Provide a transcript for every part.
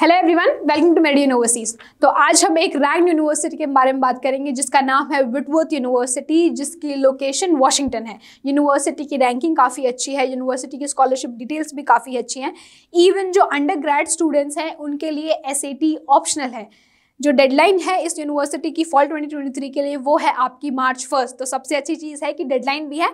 hello everyone welcome to Median Overseas तो आज हम एक रैंक यूनिवर्सिटी के बारे में बात करेंगे जिसका नाम है विटवर्थ यूनिवर्सिटी जिसकी लोकेशन वाशिंगटन है यूनिवर्सिटी की रैंकिंग काफ़ी अच्छी है यूनिवर्सिटी की स्कॉलरशिप डिटेल्स भी काफ़ी अच्छी हैं इवन जो अंडर ग्रेड स्टूडेंट्स हैं उनके लिए एस ऑप्शनल है जो डेडलाइन है इस यूनिवर्सिटी की फॉल 2023 के लिए वो है आपकी मार्च फर्स्ट तो सबसे अच्छी चीज़ है कि डेडलाइन भी है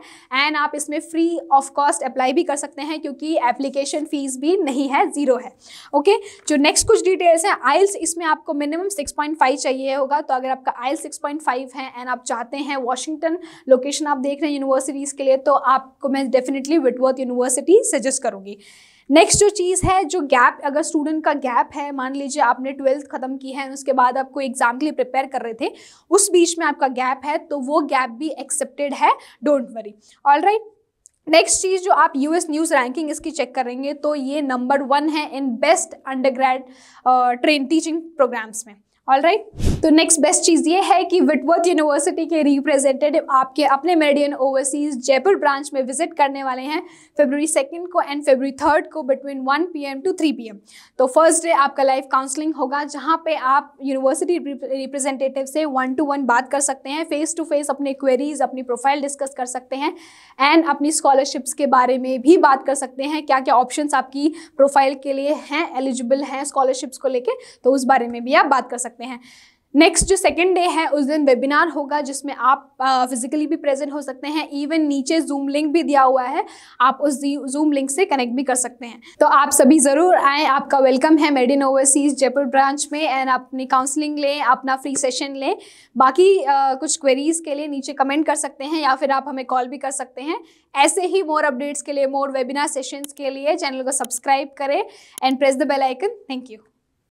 एंड आप इसमें फ्री ऑफ कॉस्ट अप्लाई भी कर सकते हैं क्योंकि एप्लीकेशन फ़ीस भी नहीं है ज़ीरो है ओके जो नेक्स्ट कुछ डिटेल्स हैं आइल्स इसमें आपको मिनिमम 6.5 चाहिए होगा तो अगर आपका आइल्स 6.5 है एंड आप चाहते हैं वॉशिंगटन लोकेशन आप देख रहे हैं यूनिवर्सिटीज़ के लिए तो आपको मैं डेफिनेटली विटवर्थ यूनिवर्सिटी सजेस्ट करूँगी नेक्स्ट जो चीज़ है जो गैप अगर स्टूडेंट का गैप है मान लीजिए आपने ट्वेल्थ ख़त्म की है उसके बाद आप कोई एग्जाम के लिए प्रिपेयर कर रहे थे उस बीच में आपका गैप है तो वो गैप भी एक्सेप्टेड है don't worry all right next चीज़ जो आप यूएस न्यूज़ रैंकिंग इसकी चेक करेंगे तो ये नंबर वन है in best undergrad train teaching programs में ऑल राइट तो नेक्स्ट बेस्ट चीज़ ये है कि विटवर्थ यूनिवर्सिटी के रिप्रेजेंटेटिव आपके अपने मेडियन ओवरसीज जयपुर ब्रांच में विजिट करने वाले हैं फेबररी सेकेंड को एंड फेबररी थर्ड को between one P M to three P M तो फर्स्ट डे आपका लाइफ काउंसलिंग होगा जहाँ पे आप यूनिवर्सिटी रिप्रेजेंटेटिव से वन टू वन बात कर सकते हैं फेस टू फेस अपने क्वेरीज अपनी प्रोफाइल डिस्कस कर सकते हैं एंड अपनी स्कॉलरशिप्स के बारे में भी बात कर सकते हैं क्या क्या ऑप्शन आपकी प्रोफाइल के लिए हैं एलिजिबल हैं स्कॉलरशिप्स को लेकर तो उस बारे में भी आप बात कर सकते हैं सकते हैं नेक्स्ट जो सेकेंड डे है उस दिन वेबिनार होगा जिसमें आप फिजिकली भी प्रेजेंट हो सकते हैं इवन नीचे जूम लिंक भी दिया हुआ है आप उस जूम लिंक से कनेक्ट भी कर सकते हैं तो आप सभी ज़रूर आए आपका वेलकम है Median Overseas Jaipur branch में एंड अपनी काउंसलिंग लें अपना फ्री सेशन लें बाकी आ, कुछ क्वेरीज़ के लिए नीचे कमेंट कर सकते हैं या फिर आप हमें कॉल भी कर सकते हैं ऐसे ही मोर अपडेट्स के लिए मोर वेबिनार सेशंस के लिए चैनल को सब्सक्राइब करें and press the bell icon thank you